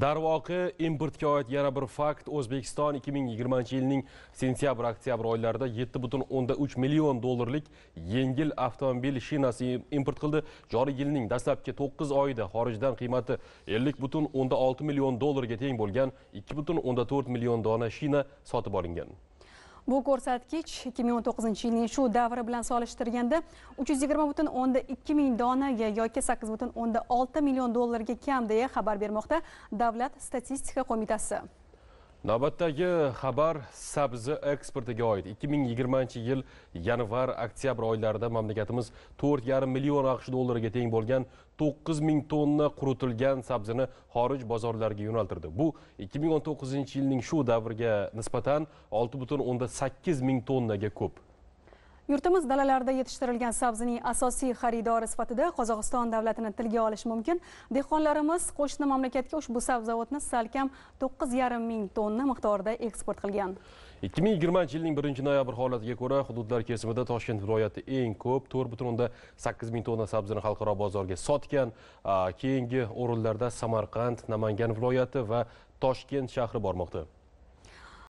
darvoqi importga oid yana bir fakt o'zbekiston 2020 yilning sentyabr oktyabr oylarida 7,3 million dollarlik yengil avtomobil shinasi import qildi joriy yilning dastlabki 9 oyida xorijdan qiymati 50,6 million dollarga teng bo'lgan 2,4 million dona shina sotib olingan bu ko'rsatkich 2019 yilning shu davri bilan solishtirganda 320,2 ming donaga yoki 8,6 million dollarga kam deya xabar bermoqda davlat statistika qo'mitasi navbatdagi xabar sabzi eksportiga oid 2020 yil yanvar oktyabr oylarida mamlakatimiz 4,5 million aqsh dollariga teng bo'lgan 9 ming tonna quritilgan sabzini xorij bozorlariga yo'naltirdi bu 2019 yilning shu davriga nisbatan 6,8 ming tonnaga ko'p yurtimiz dalalarida yetishtirilgan sabzining asosiy xaridori sifatida qozog'iston davlatini tilga olish mumkin dehqonlarimiz qo'shni mamlakatga ushbu sabzavotni salkam 9,5 ming tonna miqdorida eksport qilgan 2020 yilning 1 noyabr holatiga ko'ra hududlar kesimida toshkent viloyati eng ko'p 4,8 ming tonna sabzini xalqaro bozorga sotgan keyingi o'rinlarda samarqand namangan viloyati va toshkent shahri bormoqda